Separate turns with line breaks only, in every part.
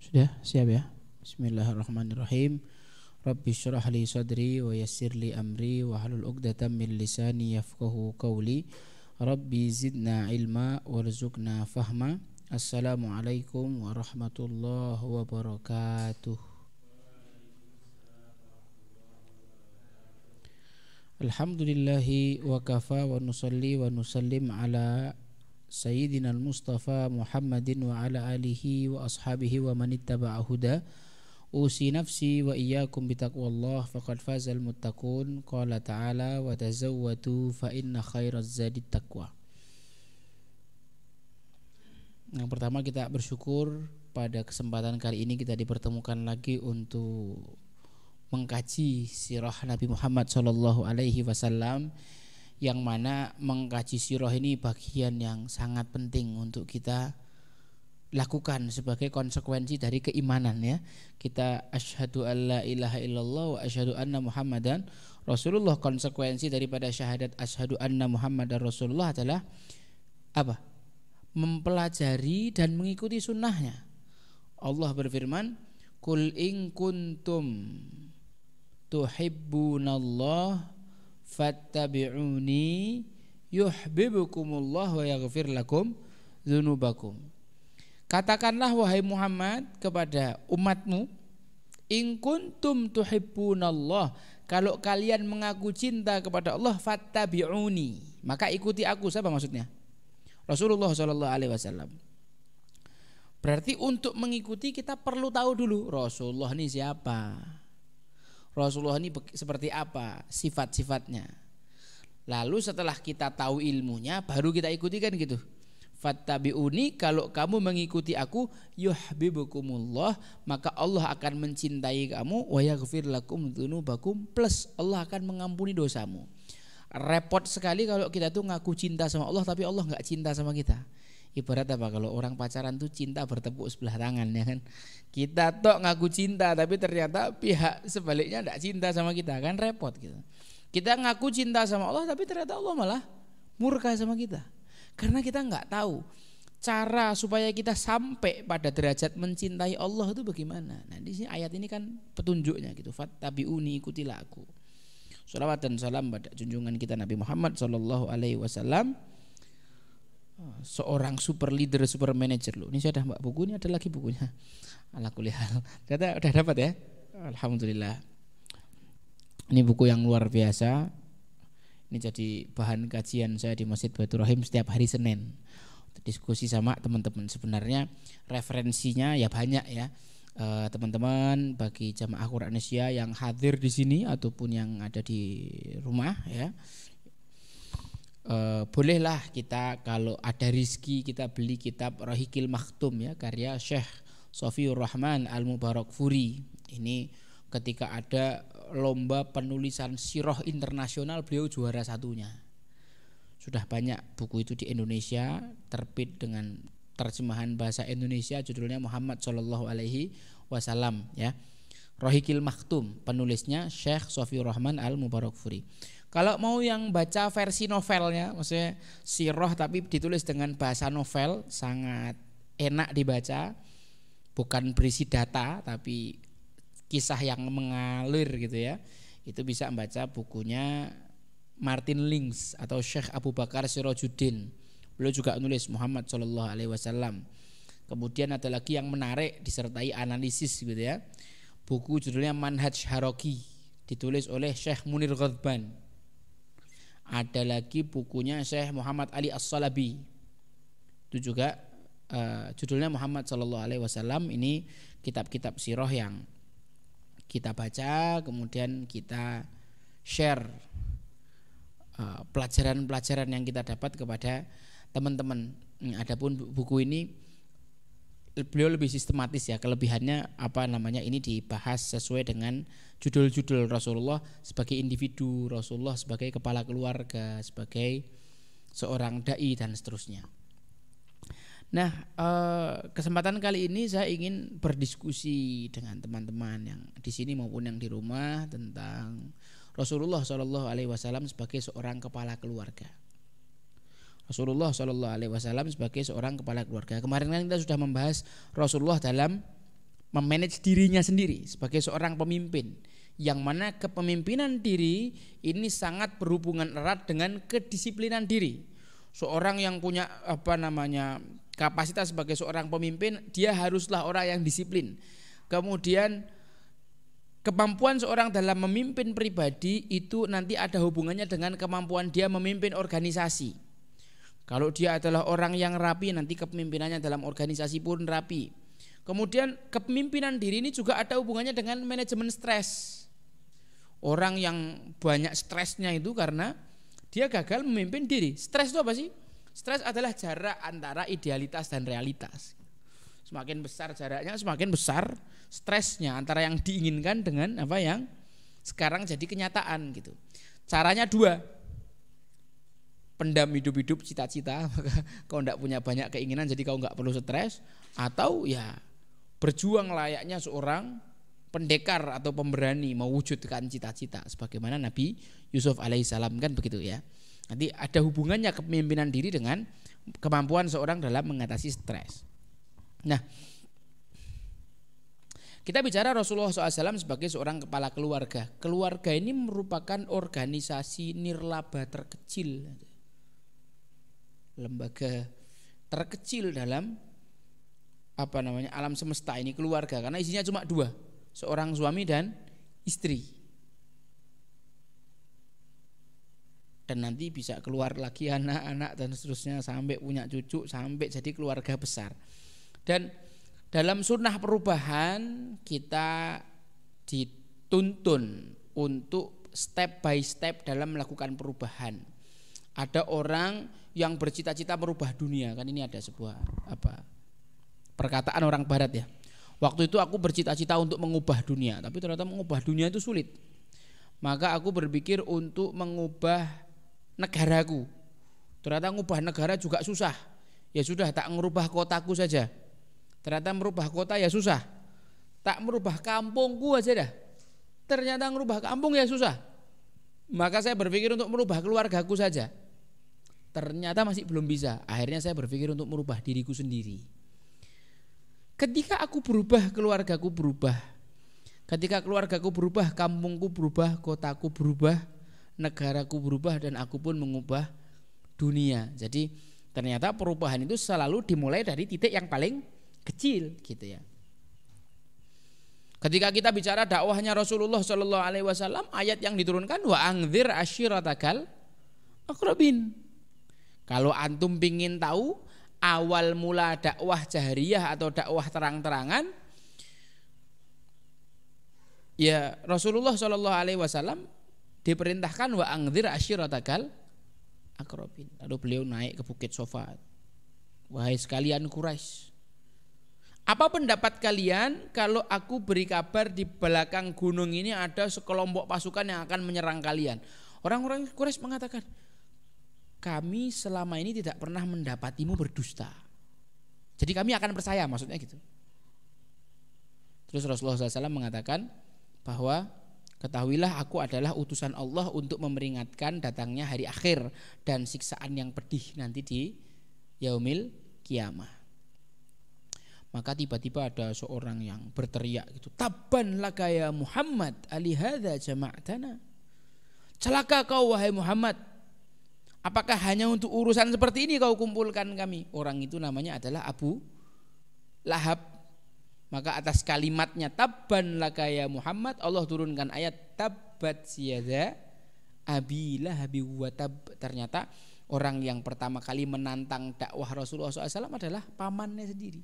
Sudah siap ya? Bismillahirrahmanirrahim. Rabbi syrah li sadri wa yassir li amri wa halul uqdatam min lisani yafqahu qawli. Rabbi zidna ilma warzuqna fahma. Assalamualaikum warahmatullahi wabarakatuh. Alhamdulillahi wa kafa wa nusalli wa nusallim ala سيدنا المصطفى محمد وعلى آله وأصحابه ومن اتبع هدى أوصي نفسي وإياكم بتقوى الله فقد فاز المتقون قال تعالى وتزودوا فإن خير الزاد التقوى Yang pertama kita bersyukur pada kesempatan kali ini kita dipertemukan lagi untuk mengkaji sirah Nabi Muhammad Shallallahu Alaihi Wasallam yang mana mengkaji siroh ini bagian yang sangat penting untuk kita lakukan sebagai konsekuensi dari keimanan ya. Kita asyhadu alla ilaha illallah wa asyhadu anna Muhammadan Rasulullah konsekuensi daripada syahadat asyhadu anna Muhammadan Rasulullah adalah apa? Mempelajari dan mengikuti sunnahnya. Allah berfirman, kul in kuntum tuhibbunallah fattabi'uni yuhibbukumullah wa yaghfir lakum dzunubakum. Katakanlah wahai Muhammad kepada umatmu, in kuntum tuhibbunallah, kalau kalian mengaku cinta kepada Allah fattabi'uni, maka ikuti aku. Siapa maksudnya? Rasulullah sallallahu alaihi wasallam. Berarti untuk mengikuti kita perlu tahu dulu Rasulullah ini siapa Rasulullah ini seperti apa sifat-sifatnya. Lalu setelah kita tahu ilmunya baru kita ikuti kan gitu. Fattabi'uni kalau kamu mengikuti aku yuhibbukumullah maka Allah akan mencintai kamu wa yaghfir lakum dzunubakum plus Allah akan mengampuni dosamu. Repot sekali kalau kita tuh ngaku cinta sama Allah tapi Allah nggak cinta sama kita ibarat apa kalau orang pacaran tuh cinta bertepuk sebelah tangan ya kan kita tok ngaku cinta tapi ternyata pihak sebaliknya tidak cinta sama kita kan repot gitu kita ngaku cinta sama Allah tapi ternyata Allah malah murka sama kita karena kita nggak tahu cara supaya kita sampai pada derajat mencintai Allah itu bagaimana? Nah, di sini ayat ini kan petunjuknya gitu. uni ikutilah aku. Salawat dan salam pada junjungan kita Nabi Muhammad sallallahu alaihi wasallam seorang super leader, super manager loh. Ini saya ada mbak buku, ini ada lagi bukunya. Ala kuliah Ternyata udah dapat ya. Alhamdulillah. Ini buku yang luar biasa. Ini jadi bahan kajian saya di Masjid Baitur Rahim setiap hari Senin. Diskusi sama teman-teman. Sebenarnya referensinya ya banyak ya. Eh, teman-teman e, bagi jamaah Quran Asia yang hadir di sini ataupun yang ada di rumah ya Eh, bolehlah kita kalau ada rizki kita beli kitab Rohikil Maktum ya karya Syekh Sofiur Rahman Al Mubarak Furi. Ini ketika ada lomba penulisan sirah internasional beliau juara satunya. Sudah banyak buku itu di Indonesia terbit dengan terjemahan bahasa Indonesia judulnya Muhammad Shallallahu Alaihi Wasallam ya Rohikil Maktum, penulisnya Syekh Sofi Rahman Al Mubarakfuri. Kalau mau yang baca versi novelnya, maksudnya Sirah tapi ditulis dengan bahasa novel, sangat enak dibaca. Bukan berisi data tapi kisah yang mengalir gitu ya. Itu bisa membaca bukunya Martin Links atau Syekh Abu Bakar Sirajuddin. Beliau juga nulis Muhammad Shallallahu alaihi wasallam. Kemudian ada lagi yang menarik disertai analisis gitu ya buku judulnya Manhaj Haroki ditulis oleh Syekh Munir Ghadban ada lagi bukunya Syekh Muhammad Ali As-Salabi itu juga uh, judulnya Muhammad Shallallahu Alaihi Wasallam ini kitab-kitab siroh yang kita baca kemudian kita share eh, pelajaran-pelajaran uh, yang kita dapat kepada teman-teman. Adapun buku ini beliau lebih sistematis ya kelebihannya apa namanya ini dibahas sesuai dengan judul-judul Rasulullah sebagai individu Rasulullah sebagai kepala keluarga sebagai seorang dai dan seterusnya nah eh, kesempatan kali ini saya ingin berdiskusi dengan teman-teman yang di sini maupun yang di rumah tentang Rasulullah Shallallahu Alaihi Wasallam sebagai seorang kepala keluarga Rasulullah Shallallahu Alaihi Wasallam sebagai seorang kepala keluarga. Kemarin kan kita sudah membahas Rasulullah dalam memanage dirinya sendiri sebagai seorang pemimpin, yang mana kepemimpinan diri ini sangat berhubungan erat dengan kedisiplinan diri. Seorang yang punya apa namanya kapasitas sebagai seorang pemimpin, dia haruslah orang yang disiplin. Kemudian kemampuan seorang dalam memimpin pribadi itu nanti ada hubungannya dengan kemampuan dia memimpin organisasi kalau dia adalah orang yang rapi nanti kepemimpinannya dalam organisasi pun rapi. Kemudian kepemimpinan diri ini juga ada hubungannya dengan manajemen stres. Orang yang banyak stresnya itu karena dia gagal memimpin diri. Stres itu apa sih? Stres adalah jarak antara idealitas dan realitas. Semakin besar jaraknya, semakin besar stresnya antara yang diinginkan dengan apa yang sekarang jadi kenyataan gitu. Caranya dua, pendam hidup-hidup cita-cita, maka kau tidak punya banyak keinginan jadi kau nggak perlu stres atau ya berjuang layaknya seorang pendekar atau pemberani mewujudkan cita-cita sebagaimana Nabi Yusuf alaihissalam kan begitu ya. Nanti ada hubungannya kepemimpinan diri dengan kemampuan seorang dalam mengatasi stres. Nah, kita bicara Rasulullah SAW sebagai seorang kepala keluarga. Keluarga ini merupakan organisasi nirlaba terkecil lembaga terkecil dalam apa namanya alam semesta ini keluarga karena isinya cuma dua seorang suami dan istri dan nanti bisa keluar lagi anak-anak dan seterusnya sampai punya cucu sampai jadi keluarga besar dan dalam sunnah perubahan kita dituntun untuk step by step dalam melakukan perubahan ada orang yang bercita-cita merubah dunia, kan ini ada sebuah apa perkataan orang barat ya. Waktu itu aku bercita-cita untuk mengubah dunia, tapi ternyata mengubah dunia itu sulit. Maka aku berpikir untuk mengubah negaraku. Ternyata mengubah negara juga susah. Ya sudah, tak merubah kotaku saja. Ternyata merubah kota ya susah. Tak merubah kampungku aja dah. Ternyata merubah kampung ya susah. Maka saya berpikir untuk merubah keluargaku saja. Ternyata masih belum bisa. Akhirnya saya berpikir untuk merubah diriku sendiri. Ketika aku berubah, keluargaku berubah. Ketika keluargaku berubah, kampungku berubah, kotaku berubah, negaraku berubah dan aku pun mengubah dunia. Jadi ternyata perubahan itu selalu dimulai dari titik yang paling kecil gitu ya. Ketika kita bicara dakwahnya Rasulullah Shallallahu Alaihi Wasallam, ayat yang diturunkan wa angdir ashiratagal akrobin. Kalau antum pingin tahu awal mula dakwah jahriyah atau dakwah terang-terangan, ya Rasulullah Shallallahu Alaihi Wasallam diperintahkan wa angdir ashiratagal akrobin. Lalu beliau naik ke bukit Sofa. Wahai sekalian Quraisy, apa pendapat kalian kalau aku beri kabar di belakang gunung ini ada sekelompok pasukan yang akan menyerang kalian? Orang-orang Quraisy mengatakan, kami selama ini tidak pernah mendapatimu berdusta. Jadi kami akan percaya maksudnya gitu. Terus Rasulullah SAW mengatakan bahwa ketahuilah aku adalah utusan Allah untuk memperingatkan datangnya hari akhir dan siksaan yang pedih nanti di yaumil kiamah. Maka tiba-tiba ada seorang yang berteriak gitu, "Taban lagaya Muhammad, ali hadza jama'tana." Celaka kau wahai Muhammad, Apakah hanya untuk urusan seperti ini kau kumpulkan kami? Orang itu namanya adalah Abu Lahab. Maka atas kalimatnya tabban laka ya Muhammad Allah turunkan ayat tabbat siyada abi lahabi wa tab. Ternyata orang yang pertama kali menantang dakwah Rasulullah SAW adalah pamannya sendiri.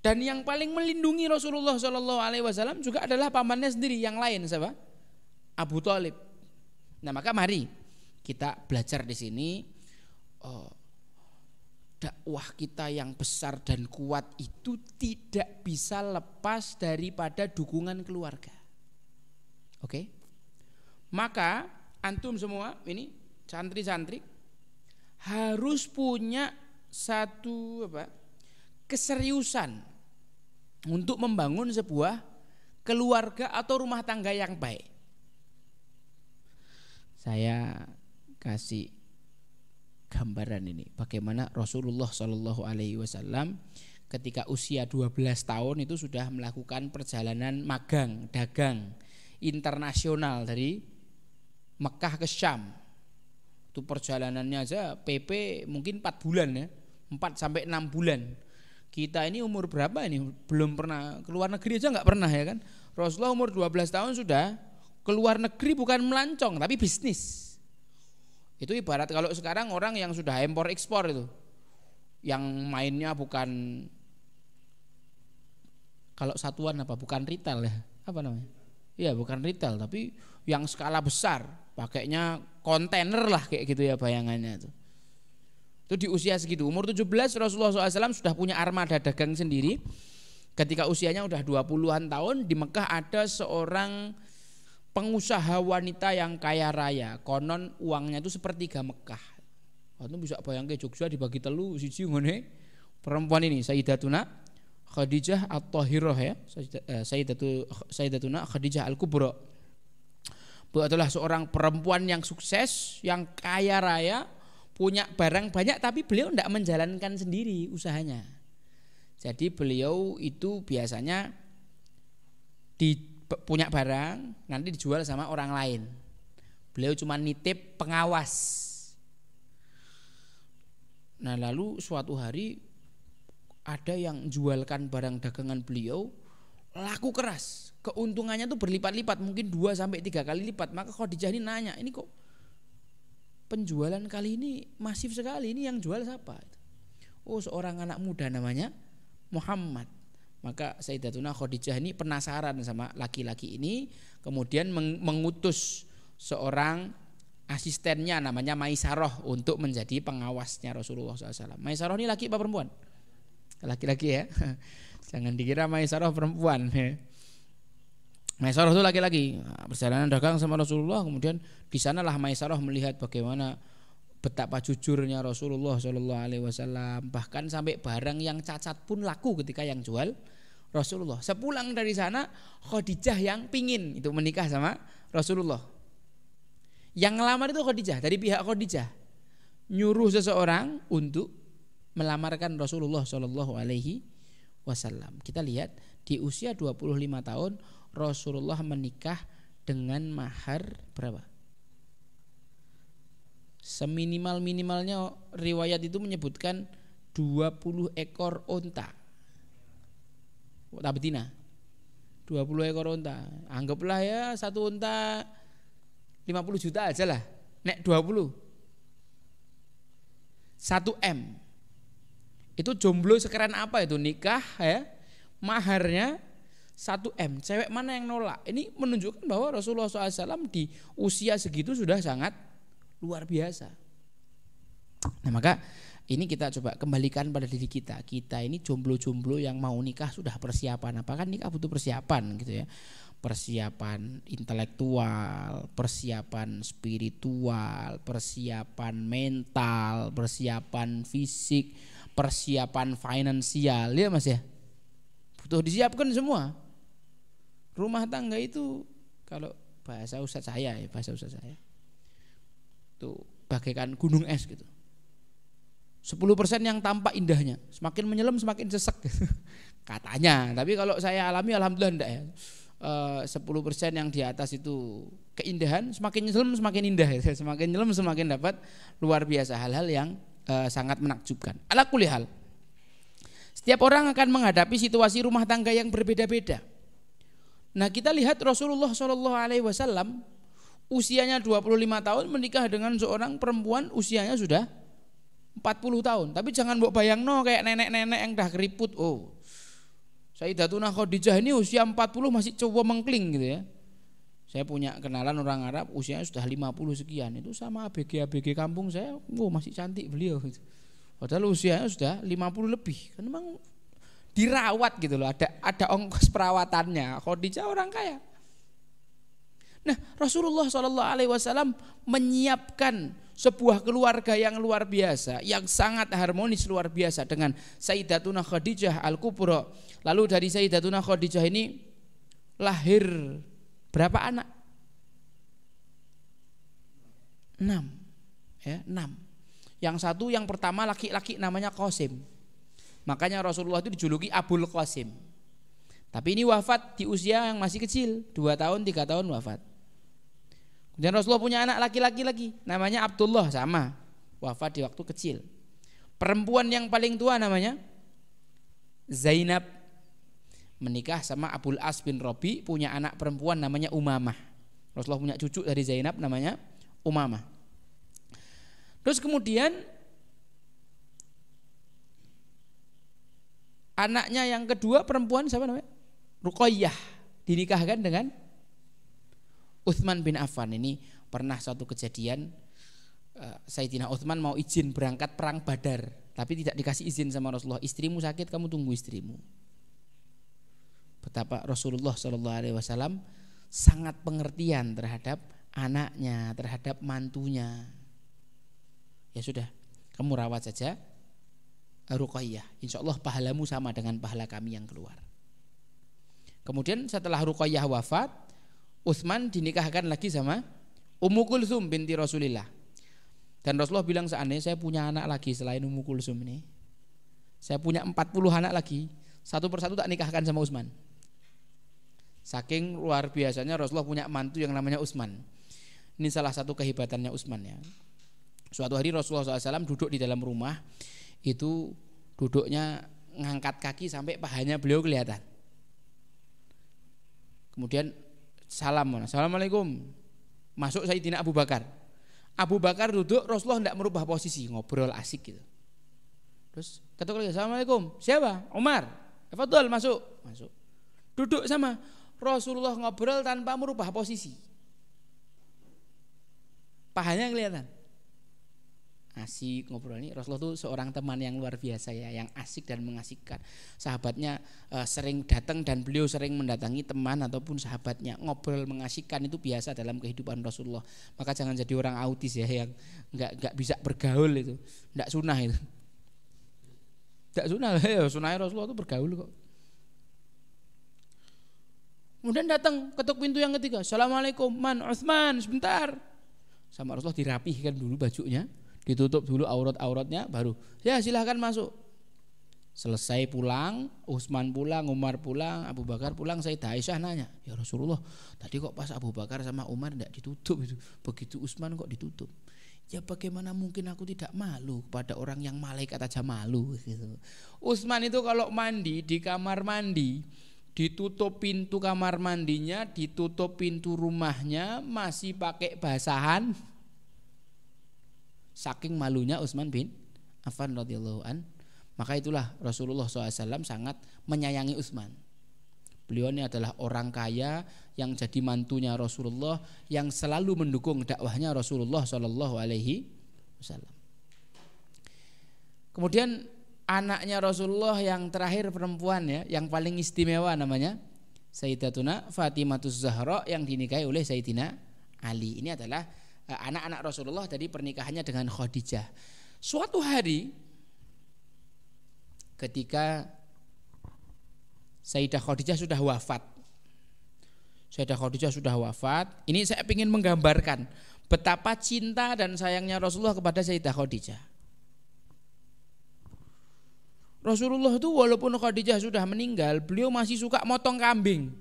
Dan yang paling melindungi Rasulullah SAW juga adalah pamannya sendiri. Yang lain siapa? Abu Talib Nah, maka mari kita belajar di sini oh, dakwah kita yang besar dan kuat itu tidak bisa lepas daripada dukungan keluarga. Oke? Okay? Maka antum semua ini santri-santri harus punya satu apa? keseriusan untuk membangun sebuah keluarga atau rumah tangga yang baik saya kasih gambaran ini bagaimana Rasulullah Shallallahu Alaihi Wasallam ketika usia 12 tahun itu sudah melakukan perjalanan magang dagang internasional dari Mekah ke Syam itu perjalanannya aja PP mungkin 4 bulan ya 4 sampai 6 bulan kita ini umur berapa ini belum pernah keluar negeri aja nggak pernah ya kan Rasulullah umur 12 tahun sudah keluar negeri bukan melancong tapi bisnis. Itu ibarat kalau sekarang orang yang sudah impor ekspor itu. Yang mainnya bukan kalau satuan apa bukan retail ya, apa namanya? ya bukan retail tapi yang skala besar, pakainya kontainer lah kayak gitu ya bayangannya itu. Itu di usia segitu, umur 17 Rasulullah SAW sudah punya armada dagang sendiri. Ketika usianya udah 20-an tahun di Mekah ada seorang pengusaha wanita yang kaya raya konon uangnya itu sepertiga Mekah itu bisa bayang ke Jogja dibagi telu siji ngene perempuan ini Sayyidatuna Khadijah At-Tahirah ya eh, Sayyidatu Sayyidatuna Khadijah Al-Kubra Beliau adalah seorang perempuan yang sukses, yang kaya raya, punya barang banyak tapi beliau tidak menjalankan sendiri usahanya. Jadi beliau itu biasanya di punya barang nanti dijual sama orang lain. Beliau cuma nitip pengawas. Nah, lalu suatu hari ada yang jualkan barang dagangan beliau laku keras. Keuntungannya tuh berlipat-lipat, mungkin 2 sampai 3 kali lipat. Maka Khadijah ini nanya, "Ini kok penjualan kali ini masif sekali. Ini yang jual siapa?" Oh, seorang anak muda namanya Muhammad. Maka Sayyidatuna Khadijah ini penasaran sama laki-laki ini, kemudian mengutus seorang asistennya namanya Maisaroh untuk menjadi pengawasnya Rasulullah SAW. Maisaroh ini laki apa perempuan? Laki-laki ya. Jangan dikira Maisaroh perempuan. Maisaroh itu laki-laki. Perjalanan dagang sama Rasulullah, kemudian di sanalah Maisaroh melihat bagaimana betapa jujurnya Rasulullah Shallallahu Alaihi Wasallam bahkan sampai barang yang cacat pun laku ketika yang jual Rasulullah sepulang dari sana Khadijah yang pingin itu menikah sama Rasulullah yang ngelamar itu Khadijah dari pihak Khadijah nyuruh seseorang untuk melamarkan Rasulullah Shallallahu Alaihi Wasallam kita lihat di usia 25 tahun Rasulullah menikah dengan mahar berapa Seminimal-minimalnya riwayat itu menyebutkan 20 ekor onta. Tak betina. 20 ekor onta. Anggaplah ya satu onta 50 juta aja lah. Nek 20. 1 M. Itu jomblo sekeren apa itu nikah ya? Maharnya 1 M. Cewek mana yang nolak? Ini menunjukkan bahwa Rasulullah SAW di usia segitu sudah sangat luar biasa. Nah, maka ini kita coba kembalikan pada diri kita. Kita ini jomblo-jomblo yang mau nikah sudah persiapan. apa kan nikah butuh persiapan gitu ya? Persiapan intelektual, persiapan spiritual, persiapan mental, persiapan fisik, persiapan finansial ya Mas ya. Butuh disiapkan semua. Rumah tangga itu kalau bahasa usaha saya ya, bahasa usaha saya itu bagaikan gunung es gitu 10% yang tampak indahnya semakin menyelam semakin sesek gitu. katanya tapi kalau saya alami alhamdulillah enggak ya eh, sepuluh persen yang di atas itu keindahan semakin nyelam semakin indah ya. semakin nyelam semakin dapat luar biasa hal-hal yang uh, sangat menakjubkan ala kulihal setiap orang akan menghadapi situasi rumah tangga yang berbeda-beda nah kita lihat Rasulullah saw usianya 25 tahun menikah dengan seorang perempuan usianya sudah 40 tahun. Tapi jangan bayang no kayak nenek-nenek yang dah keriput. Oh. saya Sayyidatuna Khadijah ini usia 40 masih coba mengkling gitu ya. Saya punya kenalan orang Arab usianya sudah 50 sekian. Itu sama ABG-ABG kampung saya, wow masih cantik beliau gitu. Padahal usianya sudah 50 lebih. Kan memang dirawat gitu loh, ada ada ongkos perawatannya. Khadijah orang kaya. Nah, Rasulullah Shallallahu Alaihi Wasallam menyiapkan sebuah keluarga yang luar biasa, yang sangat harmonis luar biasa dengan Sayyidatuna Khadijah al Kubro. Lalu dari Sayyidatuna Khadijah ini lahir berapa anak? Enam, ya enam. Yang satu yang pertama laki-laki namanya Qasim. Makanya Rasulullah itu dijuluki Abul Qasim. Tapi ini wafat di usia yang masih kecil, dua tahun, tiga tahun wafat. Kemudian Rasulullah punya anak laki-laki lagi, namanya Abdullah sama, wafat di waktu kecil. Perempuan yang paling tua namanya Zainab menikah sama Abdul As bin Robi punya anak perempuan namanya Umamah. Rasulullah punya cucu dari Zainab namanya Umamah. Terus kemudian anaknya yang kedua perempuan siapa namanya? Ruqayyah dinikahkan dengan Uthman bin Affan ini pernah suatu kejadian eh, Sayyidina Uthman mau izin berangkat perang Badar, tapi tidak dikasih izin sama Rasulullah. Istrimu sakit, kamu tunggu istrimu. Betapa Rasulullah Shallallahu Alaihi Wasallam sangat pengertian terhadap anaknya, terhadap mantunya. Ya sudah, kamu rawat saja eh, Ruqayyah. Insya Allah pahalamu sama dengan pahala kami yang keluar. Kemudian setelah Ruqayyah wafat, Utsman dinikahkan lagi sama Ummu Kulsum binti Rasulillah. Dan Rasulullah bilang seandainya saya punya anak lagi selain Ummu Kulsum ini, saya punya 40 anak lagi, satu persatu tak nikahkan sama Utsman. Saking luar biasanya Rasulullah punya mantu yang namanya Utsman. Ini salah satu kehebatannya Utsman ya. Suatu hari Rasulullah SAW duduk di dalam rumah itu duduknya ngangkat kaki sampai pahanya beliau kelihatan. Kemudian Salam, assalamualaikum. Masuk Sayyidina Abu Bakar. Abu Bakar duduk, Rasulullah tidak merubah posisi, ngobrol asik gitu. Terus ketuk lagi, assalamualaikum. Siapa? Umar. Fadol masuk, masuk. Duduk sama. Rasulullah ngobrol tanpa merubah posisi. Pahanya kelihatan asik ngobrol ini, Rasulullah tuh seorang teman yang luar biasa ya yang asik dan mengasihkan sahabatnya e, sering datang dan beliau sering mendatangi teman ataupun sahabatnya ngobrol mengasikkan itu biasa dalam kehidupan Rasulullah maka jangan jadi orang autis ya yang nggak nggak bisa bergaul itu nggak sunnah itu nggak sunnah, ya sunnah Rasulullah itu bergaul kok kemudian datang ketuk pintu yang ketiga assalamualaikum man Osman, sebentar sama Rasulullah dirapihkan dulu bajunya ditutup dulu aurat-auratnya baru ya silahkan masuk selesai pulang Usman pulang Umar pulang Abu Bakar pulang saya Aisyah nanya ya Rasulullah tadi kok pas Abu Bakar sama Umar tidak ditutup itu begitu Usman kok ditutup ya bagaimana mungkin aku tidak malu pada orang yang malaikat aja malu gitu Usman itu kalau mandi di kamar mandi ditutup pintu kamar mandinya, ditutup pintu rumahnya, masih pakai basahan saking malunya Utsman bin Affan radhiyallahu an maka itulah Rasulullah SAW sangat menyayangi Utsman beliau ini adalah orang kaya yang jadi mantunya Rasulullah yang selalu mendukung dakwahnya Rasulullah Shallallahu Alaihi Wasallam kemudian anaknya Rasulullah yang terakhir perempuan ya yang paling istimewa namanya Sayyidatuna Fatimah Zahra yang dinikahi oleh Sayyidina Ali ini adalah Eh, anak-anak Rasulullah tadi pernikahannya dengan Khadijah. Suatu hari ketika Sayyidah Khadijah sudah wafat. Sayyidah Khadijah sudah wafat. Ini saya ingin menggambarkan betapa cinta dan sayangnya Rasulullah kepada Sayyidah Khadijah. Rasulullah itu walaupun Khadijah sudah meninggal, beliau masih suka motong kambing.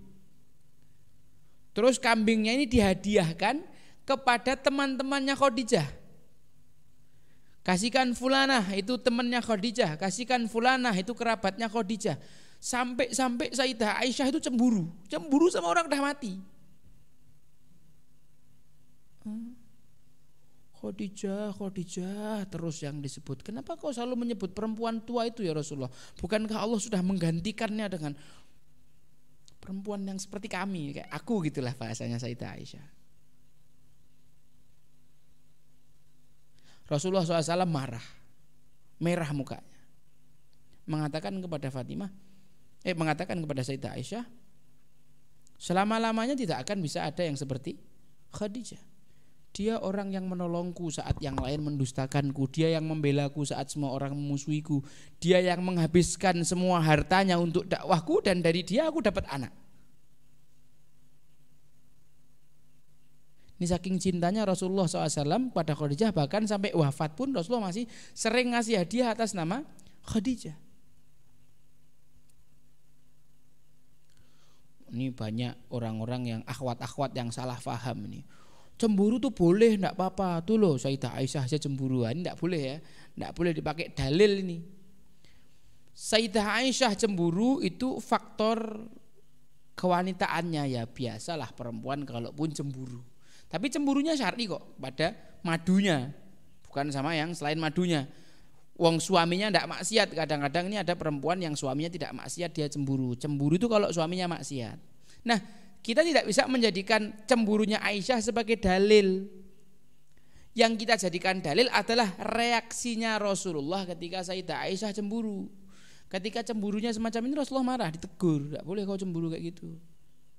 Terus kambingnya ini dihadiahkan kepada teman-temannya Khadijah. Kasihkan fulanah itu temannya Khadijah, kasihkan fulanah itu kerabatnya Khadijah. Sampai-sampai Sayyidah Aisyah itu cemburu, cemburu sama orang dah mati. Khadijah, Khadijah terus yang disebut. Kenapa kau selalu menyebut perempuan tua itu ya Rasulullah? Bukankah Allah sudah menggantikannya dengan perempuan yang seperti kami kayak aku gitulah bahasanya Sayyidah Aisyah. Rasulullah SAW marah, merah mukanya, mengatakan kepada Fatimah, eh mengatakan kepada Sayyidah Aisyah, selama lamanya tidak akan bisa ada yang seperti Khadijah. Dia orang yang menolongku saat yang lain mendustakanku, dia yang membela membelaku saat semua orang memusuhiku, dia yang menghabiskan semua hartanya untuk dakwahku dan dari dia aku dapat anak. Ini saking cintanya Rasulullah SAW pada Khadijah bahkan sampai wafat pun Rasulullah masih sering ngasih hadiah atas nama Khadijah. Ini banyak orang-orang yang akhwat-akhwat yang salah faham ini. Cemburu tuh boleh, ndak apa-apa. Tuh loh Sayyidah Aisyah aja cemburuan, ndak boleh ya. ndak boleh dipakai dalil ini. Sayyidah Aisyah cemburu itu faktor kewanitaannya ya biasalah perempuan kalau pun cemburu tapi cemburunya syar'i kok pada madunya, bukan sama yang selain madunya. Wong suaminya tidak maksiat, kadang-kadang ini ada perempuan yang suaminya tidak maksiat dia cemburu. Cemburu itu kalau suaminya maksiat. Nah, kita tidak bisa menjadikan cemburunya Aisyah sebagai dalil. Yang kita jadikan dalil adalah reaksinya Rasulullah ketika Sayyidah Aisyah cemburu. Ketika cemburunya semacam ini Rasulullah marah, ditegur, tidak boleh kau cemburu kayak gitu.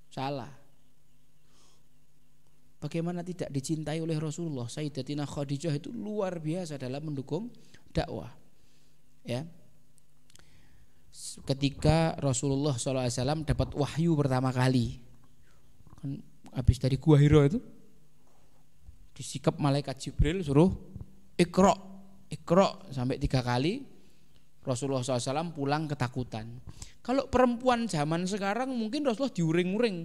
Salah. Bagaimana tidak dicintai oleh Rasulullah Sayyidatina Khadijah itu luar biasa dalam mendukung dakwah ya ketika Rasulullah SAW dapat wahyu pertama kali kan habis dari gua Hiro itu disikap malaikat Jibril suruh ikro ikro sampai tiga kali Rasulullah SAW pulang ketakutan kalau perempuan zaman sekarang mungkin Rasulullah diuring-uring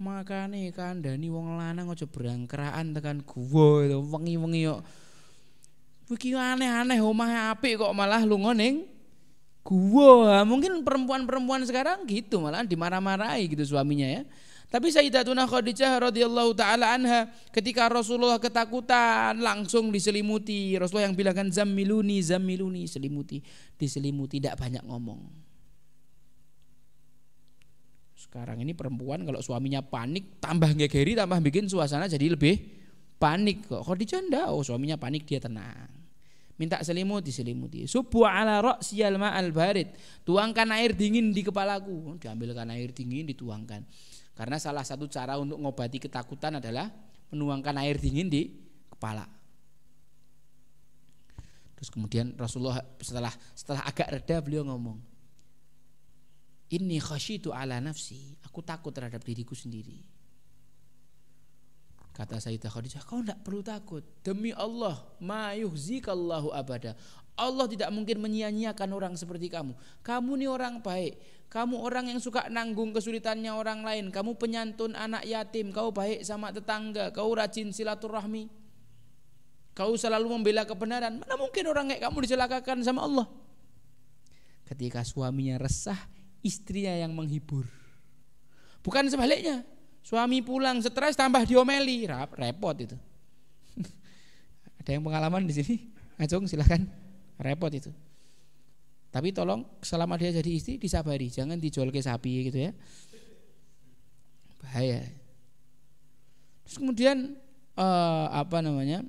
makane kandhani wong lanang aja berangkraan tekan guwa itu wengi-wengi yo iki aneh-aneh omahe apik kok malah lunga ning guwa mungkin perempuan-perempuan sekarang gitu malah dimarah-marahi gitu suaminya ya tapi Sayyidatuna Khadijah radhiyallahu taala anha ketika Rasulullah ketakutan langsung diselimuti Rasulullah yang bilang kan zamiluni zamiluni selimuti diselimuti tidak banyak ngomong sekarang ini perempuan kalau suaminya panik tambah ngegeri tambah bikin suasana jadi lebih panik kok. Khadijah enggak, oh suaminya panik dia tenang. Minta selimut diselimuti. Subu ala ra'siyal ma'al barit Tuangkan air dingin di kepalaku. Diambilkan air dingin dituangkan. Karena salah satu cara untuk mengobati ketakutan adalah menuangkan air dingin di kepala. Terus kemudian Rasulullah setelah setelah agak reda beliau ngomong, Inni khasyitu ala nafsi. Aku takut terhadap diriku sendiri. Kata Sayyidah Khadijah, kau tidak perlu takut. Demi Allah, ma yuhzikallahu abada. Allah tidak mungkin menyia-nyiakan orang seperti kamu. Kamu ini orang baik. Kamu orang yang suka nanggung kesulitannya orang lain. Kamu penyantun anak yatim. Kau baik sama tetangga. Kau rajin silaturahmi. Kau selalu membela kebenaran. Mana mungkin orang kayak kamu dicelakakan sama Allah. Ketika suaminya resah, istrinya yang menghibur. Bukan sebaliknya. Suami pulang stres tambah diomeli, Rap, repot itu. Ada yang pengalaman di sini? Acung silahkan, repot itu. Tapi tolong selama dia jadi istri disabari, jangan dijual ke sapi gitu ya. Bahaya. Terus kemudian eh, apa namanya?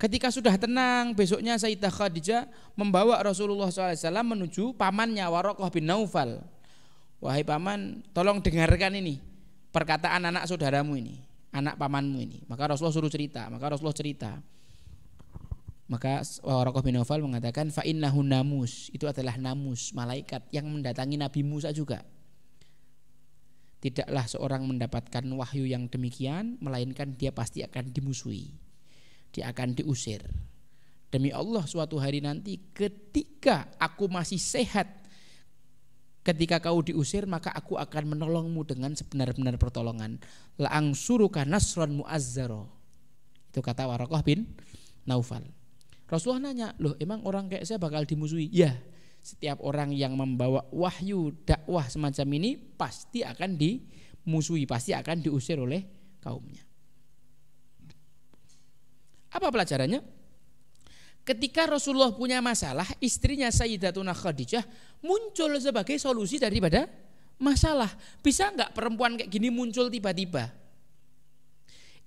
Ketika sudah tenang, besoknya Sayyidah Khadijah membawa Rasulullah SAW menuju pamannya Warokoh bin Naufal. Wahai paman, tolong dengarkan ini perkataan anak saudaramu ini, anak pamanmu ini. Maka Rasulullah suruh cerita, maka Rasulullah cerita. Maka Warokoh bin Naufal mengatakan, fa'innahu namus, itu adalah namus, malaikat yang mendatangi Nabi Musa juga. Tidaklah seorang mendapatkan wahyu yang demikian, melainkan dia pasti akan dimusuhi dia akan diusir. Demi Allah suatu hari nanti ketika aku masih sehat, ketika kau diusir maka aku akan menolongmu dengan sebenar-benar pertolongan. Laang suruka nasron muazzaro. Itu kata Warokoh bin Naufal. Rasulullah nanya, loh emang orang kayak saya bakal dimusuhi? Ya, setiap orang yang membawa wahyu dakwah semacam ini pasti akan dimusuhi, pasti akan diusir oleh kaumnya. Apa pelajarannya? Ketika Rasulullah punya masalah, istrinya Sayyidatuna Khadijah muncul sebagai solusi daripada masalah. Bisa enggak perempuan kayak gini muncul tiba-tiba?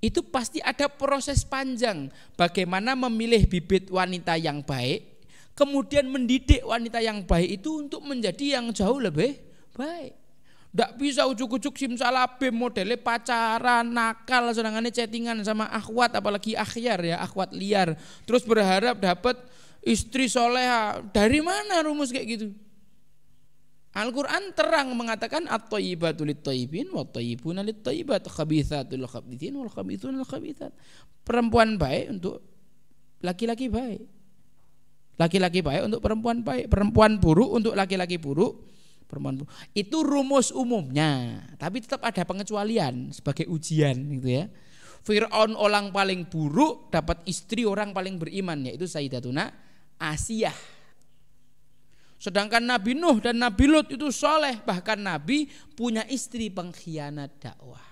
itu pasti ada proses panjang bagaimana memilih bibit wanita yang baik, kemudian mendidik wanita yang baik itu untuk menjadi yang jauh lebih baik. Ndak bisa ujuk-ujuk simsalabim modelnya pacaran, nakal, senangannya chattingan sama akhwat apalagi akhyar ya, akhwat liar. Terus berharap dapat istri soleha. Dari mana rumus kayak gitu? Al-Quran terang mengatakan at-tayyibatu lit tayibin wa tayibuna lit tayibat khabithatu lil-khabithin wal khabithuna lil-khabithat. Perempuan baik untuk laki-laki baik. Laki-laki baik untuk perempuan baik, perempuan buruk untuk laki-laki buruk, perempuan itu rumus umumnya tapi tetap ada pengecualian sebagai ujian gitu ya Fir'aun orang paling buruk dapat istri orang paling beriman yaitu Sayyidatuna Asiyah sedangkan Nabi Nuh dan Nabi Lut itu soleh bahkan Nabi punya istri pengkhianat dakwah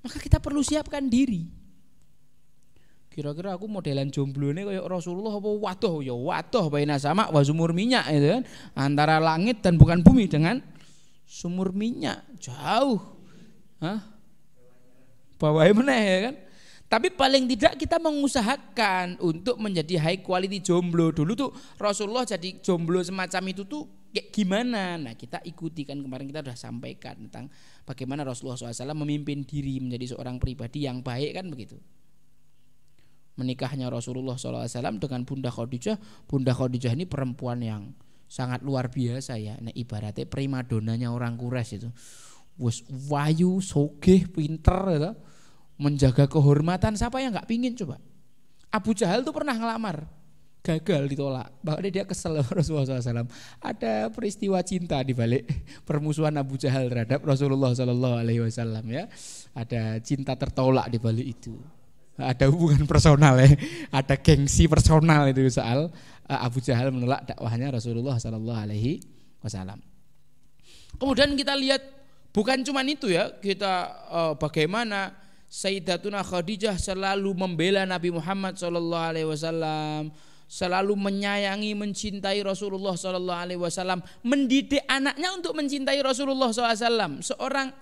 maka kita perlu siapkan diri kira-kira aku modelan jomblo ini kayak Rasulullah apa waduh ya waduh baina sama wa sumur minyak itu kan antara langit dan bukan bumi dengan sumur minyak jauh Hah? bawahnya mana ya kan tapi paling tidak kita mengusahakan untuk menjadi high quality jomblo dulu tuh Rasulullah jadi jomblo semacam itu tuh kayak gimana nah kita ikuti kan kemarin kita sudah sampaikan tentang bagaimana Rasulullah SAW memimpin diri menjadi seorang pribadi yang baik kan begitu menikahnya Rasulullah SAW dengan Bunda Khadijah. Bunda Khadijah ini perempuan yang sangat luar biasa ya. Nah, ibaratnya primadonanya orang Quraisy itu. Wes wayu, sogeh, pinter gitu. Menjaga kehormatan siapa yang nggak pingin coba? Abu Jahal tuh pernah ngelamar, gagal ditolak. Bahwa dia kesel Rasulullah SAW. Ada peristiwa cinta di balik permusuhan Abu Jahal terhadap Rasulullah SAW ya. Ada cinta tertolak di balik itu ada hubungan personal ya, ada gengsi personal itu soal eh, Abu Jahal menolak dakwahnya Rasulullah Sallallahu Alaihi Wasallam. Kemudian kita lihat bukan cuma itu ya kita uh, bagaimana Sayyidatuna Khadijah selalu membela Nabi Muhammad Sallallahu Alaihi Wasallam, selalu menyayangi, mencintai Rasulullah Sallallahu Alaihi Wasallam, mendidik anaknya untuk mencintai Rasulullah Alaihi Wasallam. Seorang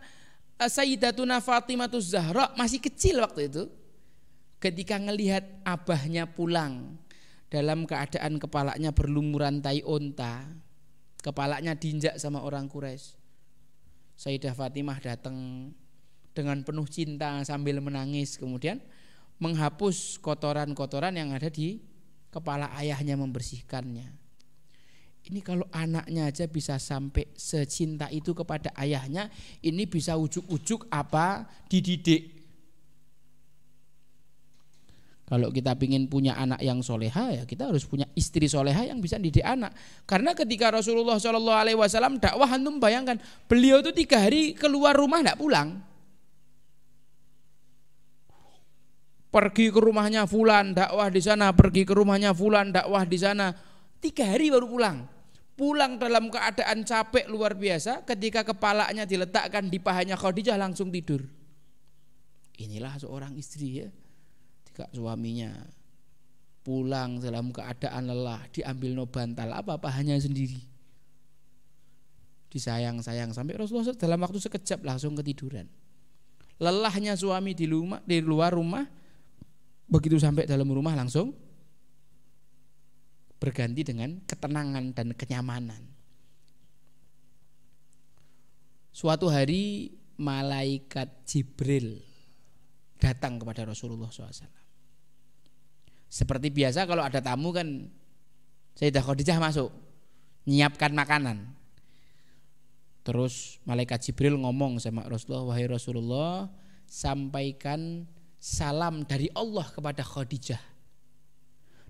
eh, Sayyidatuna Fatimah Zahra masih kecil waktu itu, ketika ngelihat abahnya pulang dalam keadaan kepalanya berlumuran tai onta, kepalanya diinjak sama orang Quraisy. Sayyidah Fatimah datang dengan penuh cinta sambil menangis kemudian menghapus kotoran-kotoran yang ada di kepala ayahnya membersihkannya. Ini kalau anaknya aja bisa sampai secinta itu kepada ayahnya, ini bisa ujuk-ujuk apa dididik kalau kita ingin punya anak yang soleha ya kita harus punya istri soleha yang bisa didik anak. Karena ketika Rasulullah Shallallahu Alaihi Wasallam dakwah, antum bayangkan beliau itu tiga hari keluar rumah tidak pulang. Pergi ke rumahnya Fulan dakwah di sana, pergi ke rumahnya Fulan dakwah di sana. Tiga hari baru pulang. Pulang dalam keadaan capek luar biasa. Ketika kepalanya diletakkan di pahanya Khadijah langsung tidur. Inilah seorang istri ya ke suaminya pulang dalam keadaan lelah diambil no bantal apa apa hanya sendiri disayang-sayang sampai Rasulullah dalam waktu sekejap langsung ketiduran lelahnya suami di rumah di luar rumah begitu sampai dalam rumah langsung berganti dengan ketenangan dan kenyamanan suatu hari malaikat Jibril datang kepada Rasulullah SAW seperti biasa kalau ada tamu kan Sayyidah Khadijah masuk Nyiapkan makanan Terus malaikat Jibril ngomong sama Rasulullah Wahai Rasulullah Sampaikan salam dari Allah kepada Khadijah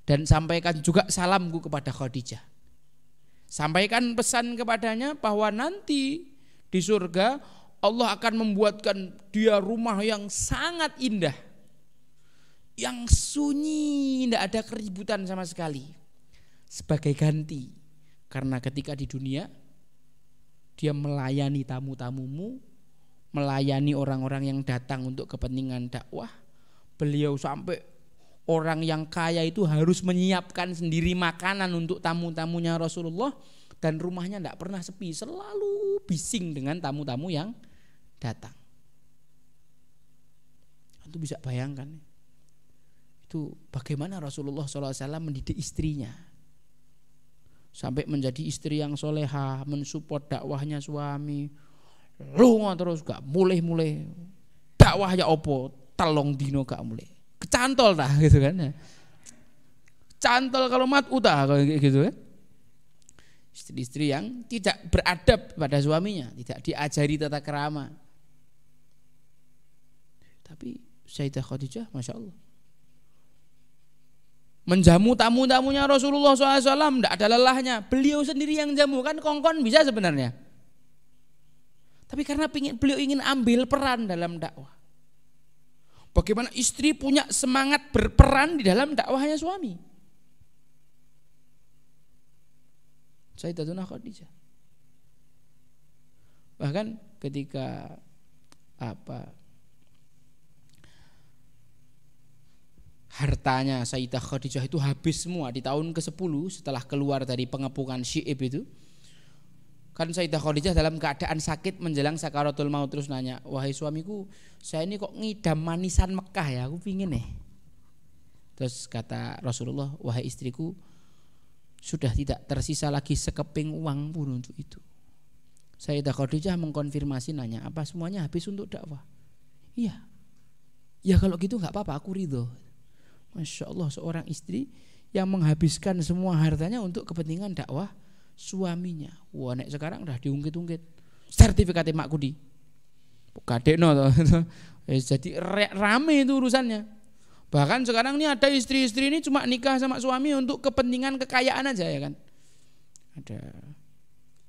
Dan sampaikan juga salamku kepada Khadijah Sampaikan pesan kepadanya bahwa nanti di surga Allah akan membuatkan dia rumah yang sangat indah yang sunyi, tidak ada keributan sama sekali. Sebagai ganti, karena ketika di dunia dia melayani tamu-tamumu, melayani orang-orang yang datang untuk kepentingan dakwah. Beliau sampai orang yang kaya itu harus menyiapkan sendiri makanan untuk tamu-tamunya Rasulullah dan rumahnya tidak pernah sepi, selalu bising dengan tamu-tamu yang datang. Itu bisa bayangkan itu bagaimana Rasulullah SAW mendidik istrinya sampai menjadi istri yang soleha mensupport dakwahnya suami lu terus gak mulai mulai dakwah ya opo telong dino gak mulai kecantol dah gitu kan ya. cantol kalau mat utah kalau gitu kan istri-istri yang tidak beradab pada suaminya tidak diajari tata kerama tapi Sayyidah Khadijah Masya Allah menjamu tamu-tamunya Rasulullah SAW, tidak ada lelahnya. Beliau sendiri yang jamu kan kongkon bisa sebenarnya. Tapi karena ingin beliau ingin ambil peran dalam dakwah. Bagaimana istri punya semangat berperan di dalam dakwahnya suami. Sayyidatuna Khadijah. Bahkan ketika apa hartanya Sayyidah Khadijah itu habis semua di tahun ke-10 setelah keluar dari pengepungan Syi'ib itu. Kan Sayyidah Khadijah dalam keadaan sakit menjelang sakaratul maut terus nanya, "Wahai suamiku, saya ini kok ngidam manisan Mekah ya, aku pingin nih." Terus kata Rasulullah, "Wahai istriku, sudah tidak tersisa lagi sekeping uang pun untuk itu." Sayyidah Khadijah mengkonfirmasi nanya, "Apa semuanya habis untuk dakwah?" Iya. Ya kalau gitu nggak apa-apa, aku ridho. Masya Allah seorang istri yang menghabiskan semua hartanya untuk kepentingan dakwah suaminya. Wah nek sekarang udah diungkit-ungkit. Sertifikat emak Kudi. Kadekno eh, Jadi rame itu urusannya. Bahkan sekarang ini ada istri-istri ini cuma nikah sama suami untuk kepentingan kekayaan aja ya kan. Ada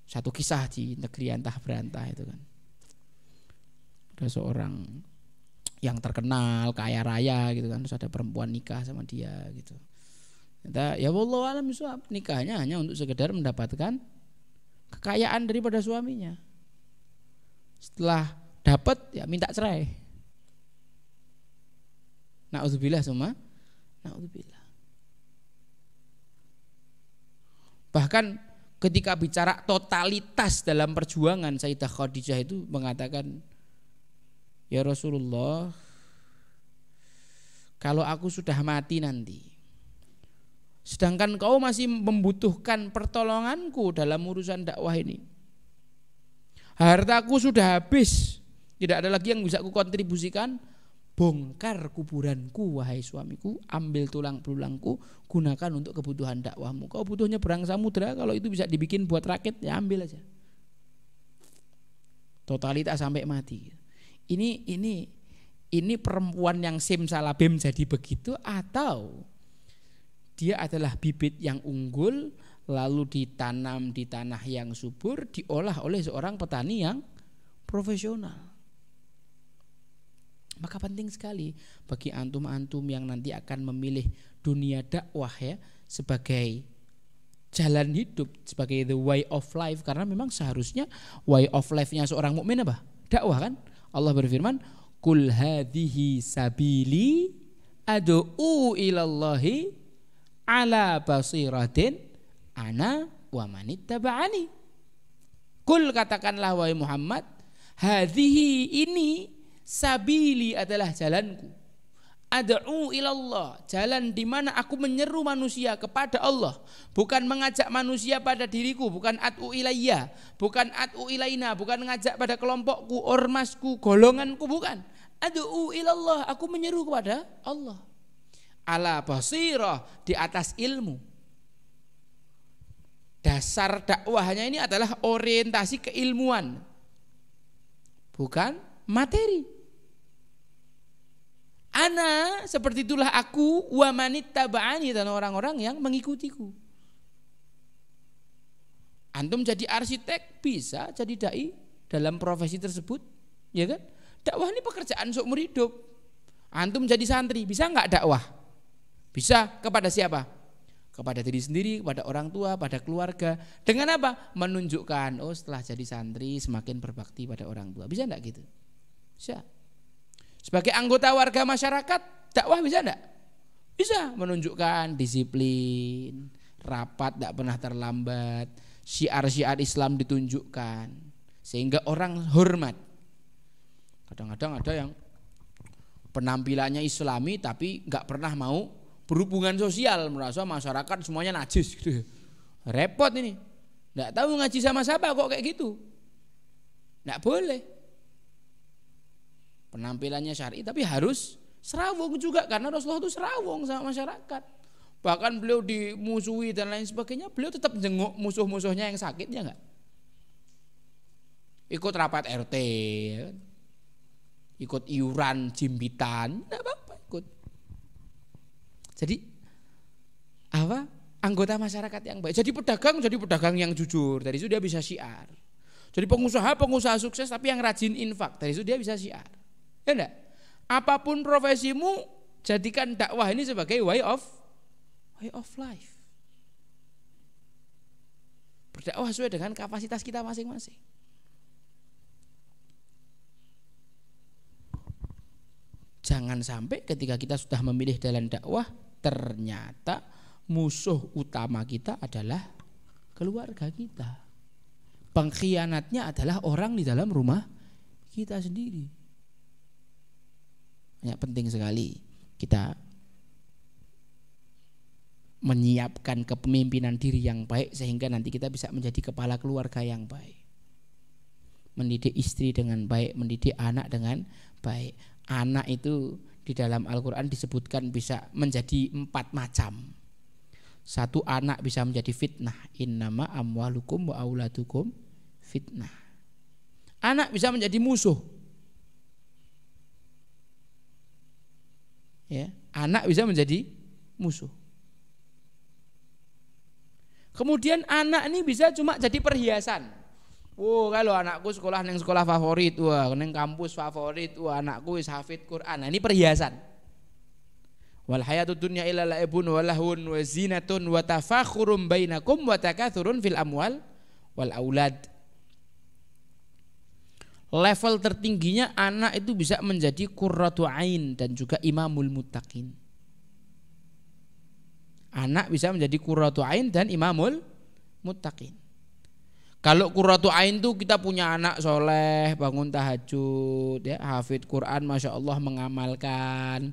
satu kisah di negeri antah berantah itu kan. Ada seorang yang terkenal kaya raya gitu kan terus ada perempuan nikah sama dia gitu kita ya Allah alam suap nikahnya hanya untuk sekedar mendapatkan kekayaan daripada suaminya setelah dapat ya minta cerai naudzubillah semua naudzubillah bahkan ketika bicara totalitas dalam perjuangan Sayyidah Khadijah itu mengatakan Ya Rasulullah Kalau aku sudah mati nanti Sedangkan kau masih membutuhkan pertolonganku dalam urusan dakwah ini Hartaku sudah habis Tidak ada lagi yang bisa aku kontribusikan Bongkar kuburanku wahai suamiku Ambil tulang belulangku Gunakan untuk kebutuhan dakwahmu Kau butuhnya berang samudera, Kalau itu bisa dibikin buat rakit ya ambil aja Totalitas sampai mati ini ini ini perempuan yang sim salabim jadi begitu atau dia adalah bibit yang unggul lalu ditanam di tanah yang subur diolah oleh seorang petani yang profesional. Maka penting sekali bagi antum-antum yang nanti akan memilih dunia dakwah ya sebagai jalan hidup sebagai the way of life karena memang seharusnya way of life-nya seorang mukmin apa? dakwah kan? Allah berfirman, "Kul hadhihi sabili ad'u ilallahi ala basiratin ana wa manittaba'ani." Kul katakanlah wahai Muhammad, hadhihi ini sabili adalah jalanku. Ad'u ilallah, jalan di mana aku menyeru manusia kepada Allah, bukan mengajak manusia pada diriku, bukan ad'u ilayya, bukan ad'u ilaina, bukan mengajak pada kelompokku, ormasku, golonganku, bukan. Ad'u ilallah, aku menyeru kepada Allah. Ala basirah, di atas ilmu. Dasar dakwahnya ini adalah orientasi keilmuan. Bukan materi. Ana seperti itulah aku wa manit dan orang-orang yang mengikutiku. Antum jadi arsitek bisa jadi dai dalam profesi tersebut, ya kan? Dakwah ini pekerjaan seumur hidup. Antum jadi santri bisa nggak dakwah? Bisa kepada siapa? kepada diri sendiri, kepada orang tua, pada keluarga. Dengan apa? Menunjukkan, oh setelah jadi santri semakin berbakti pada orang tua. Bisa nggak gitu? Bisa. Sebagai anggota warga masyarakat, dakwah bisa enggak? Bisa menunjukkan disiplin, rapat tidak pernah terlambat, syiar-syiar Islam ditunjukkan sehingga orang hormat. Kadang-kadang ada yang penampilannya islami tapi nggak pernah mau berhubungan sosial, merasa masyarakat semuanya najis gitu. Repot ini. Nggak tahu ngaji sama siapa kok kayak gitu. Nggak boleh penampilannya syar'i tapi harus serawung juga karena Rasulullah itu serawung sama masyarakat. Bahkan beliau dimusuhi dan lain sebagainya, beliau tetap jenguk musuh-musuhnya yang sakit ya enggak? Ikut rapat RT, ya kan? ikut iuran jimbitan, enggak apa-apa ikut. Jadi apa? Anggota masyarakat yang baik. Jadi pedagang, jadi pedagang yang jujur. Dari itu dia bisa syiar. Jadi pengusaha, pengusaha sukses tapi yang rajin infak. Dari itu dia bisa syiar. Ya enggak? Apapun profesimu, jadikan dakwah ini sebagai way of way of life. Berdakwah sesuai dengan kapasitas kita masing-masing. Jangan sampai ketika kita sudah memilih jalan dakwah, ternyata musuh utama kita adalah keluarga kita. Pengkhianatnya adalah orang di dalam rumah kita sendiri ya, penting sekali kita menyiapkan kepemimpinan diri yang baik sehingga nanti kita bisa menjadi kepala keluarga yang baik. Mendidik istri dengan baik, mendidik anak dengan baik. Anak itu di dalam Al-Quran disebutkan bisa menjadi empat macam. Satu anak bisa menjadi fitnah. Innama amwalukum wa auladukum fitnah. Anak bisa menjadi musuh ya, anak bisa menjadi musuh. Kemudian anak ini bisa cuma jadi perhiasan. Wow, oh, kalau anakku sekolah neng sekolah favorit, wah neng kampus favorit, wah anakku is hafid Quran. Nah, ini perhiasan. Wal hayatu dunya illa laibun wa lahun wa zinatun wa tafakhurum bainakum wa takatsurun fil amwal wal aulad level tertingginya anak itu bisa menjadi kurratu ain dan juga imamul mutakin. Anak bisa menjadi kurratu ain dan imamul mutakin. Kalau kurratu ain tuh kita punya anak soleh, bangun tahajud, ya, hafid Quran, masya Allah mengamalkan.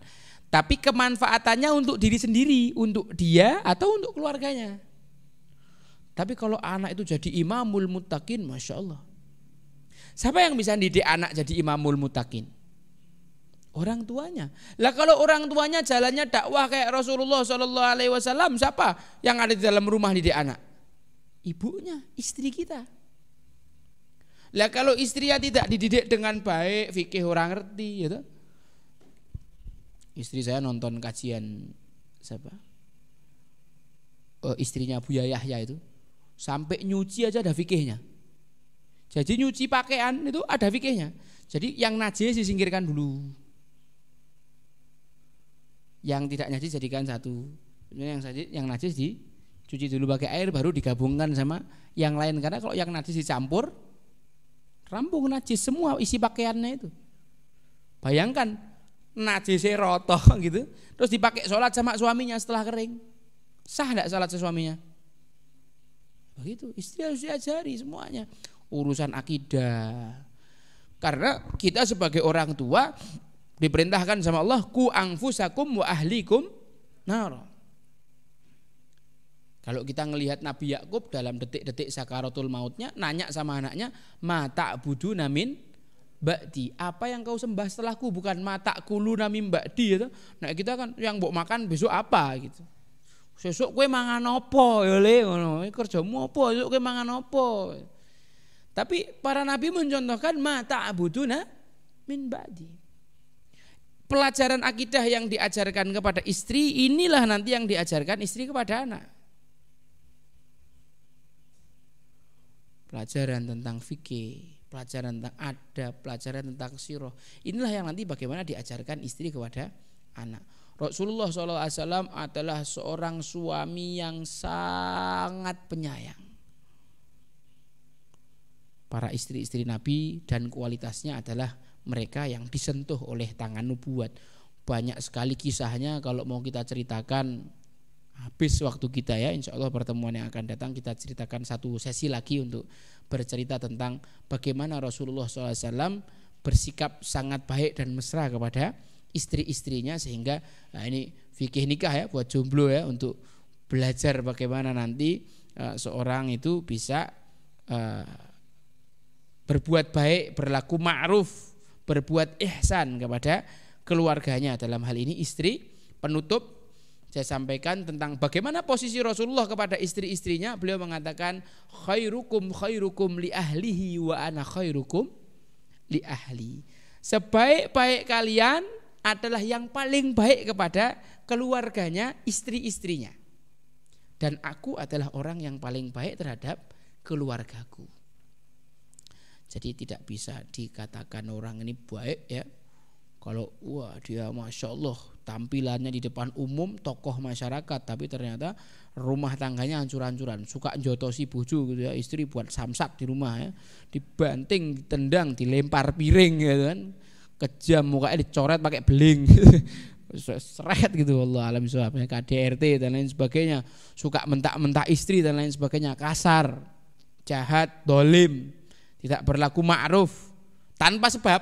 Tapi kemanfaatannya untuk diri sendiri, untuk dia atau untuk keluarganya. Tapi kalau anak itu jadi imamul mutakin, masya Allah Siapa yang bisa didik anak jadi imamul mutakin? Orang tuanya. Lah kalau orang tuanya jalannya dakwah kayak Rasulullah Shallallahu Alaihi Wasallam, siapa yang ada di dalam rumah didik anak? Ibunya, istri kita. Lah kalau istrinya tidak dididik dengan baik, fikih orang ngerti, gitu. Istri saya nonton kajian siapa? Oh, istrinya Buya Yahya itu sampai nyuci aja ada fikihnya. Jadi nyuci pakaian itu ada fikihnya. Jadi yang najis disingkirkan dulu. Yang tidak najis jadikan satu. Yang najis, yang najis dicuci dulu pakai air baru digabungkan sama yang lain karena kalau yang najis dicampur rampung najis semua isi pakaiannya itu. Bayangkan najisnya rotok gitu terus dipakai sholat sama suaminya setelah kering sah tidak sholat sesuaminya? begitu istri harus diajari semuanya urusan akidah. Karena kita sebagai orang tua diperintahkan sama Allah ku angfusakum wa ahlikum nar. Kalau kita melihat Nabi Yakub dalam detik-detik sakaratul mautnya nanya sama anaknya, "Mata budu namin bakti apa yang kau sembah setelahku bukan mata kulu namin bakti gitu. Nah kita kan yang mau makan besok apa gitu. Sesuk kue mangan opo ya le kerjamu opo, sesuk kue mangan opo. Gitu. Tapi para nabi mencontohkan mata abuduna min ba'di. Pelajaran akidah yang diajarkan kepada istri inilah nanti yang diajarkan istri kepada anak. Pelajaran tentang fikih, pelajaran tentang adab, pelajaran tentang siroh. Inilah yang nanti bagaimana diajarkan istri kepada anak. Rasulullah SAW adalah seorang suami yang sangat penyayang para istri-istri Nabi dan kualitasnya adalah mereka yang disentuh oleh tangan nubuat. Banyak sekali kisahnya kalau mau kita ceritakan habis waktu kita ya insya Allah pertemuan yang akan datang kita ceritakan satu sesi lagi untuk bercerita tentang bagaimana Rasulullah SAW bersikap sangat baik dan mesra kepada istri-istrinya sehingga nah ini fikih nikah ya buat jomblo ya untuk belajar bagaimana nanti uh, seorang itu bisa uh, berbuat baik, berlaku ma'ruf, berbuat ihsan kepada keluarganya dalam hal ini istri. Penutup saya sampaikan tentang bagaimana posisi Rasulullah kepada istri-istrinya. Beliau mengatakan khairukum khairukum li ahlihi wa ana khairukum li ahli. Sebaik-baik kalian adalah yang paling baik kepada keluarganya, istri-istrinya. Dan aku adalah orang yang paling baik terhadap keluargaku. Jadi tidak bisa dikatakan orang ini baik ya. Kalau wah dia masya Allah tampilannya di depan umum tokoh masyarakat tapi ternyata rumah tangganya hancur-hancuran suka jotosi bucu, gitu ya istri buat samsak di rumah ya dibanting tendang dilempar piring gitu kan kejam mukanya dicoret pakai beling seret gitu Allah alam suapnya KDRT dan lain sebagainya suka mentak-mentak istri dan lain sebagainya kasar jahat dolim tidak berlaku ma'ruf tanpa sebab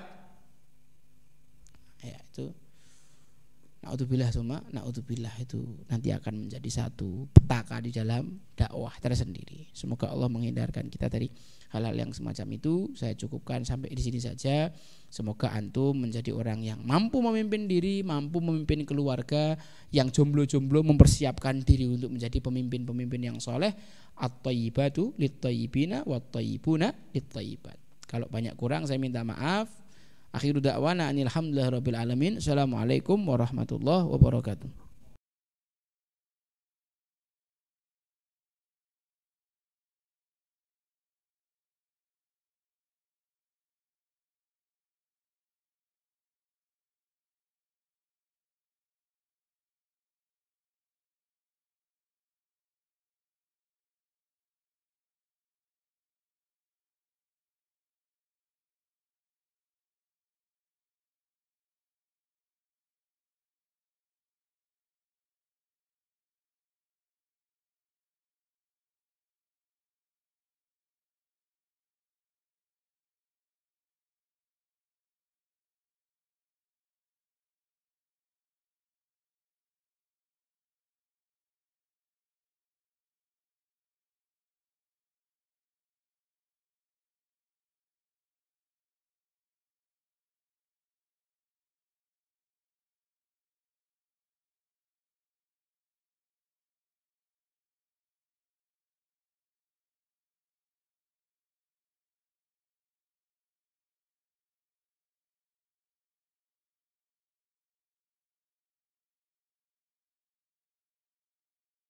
naudzubillah summa naudzubillah itu nanti akan menjadi satu petaka di dalam dakwah tersendiri. Semoga Allah menghindarkan kita dari hal-hal yang semacam itu. Saya cukupkan sampai di sini saja. Semoga antum menjadi orang yang mampu memimpin diri, mampu memimpin keluarga, yang jomblo-jomblo mempersiapkan diri untuk menjadi pemimpin-pemimpin yang soleh. At-tayyibatu lit-tayyibina wat-tayyibuna lit-tayyibat. Kalau banyak kurang saya minta maaf. Akhiru da'wana anilhamdulillah alamin. Assalamualaikum warahmatullahi wabarakatuh.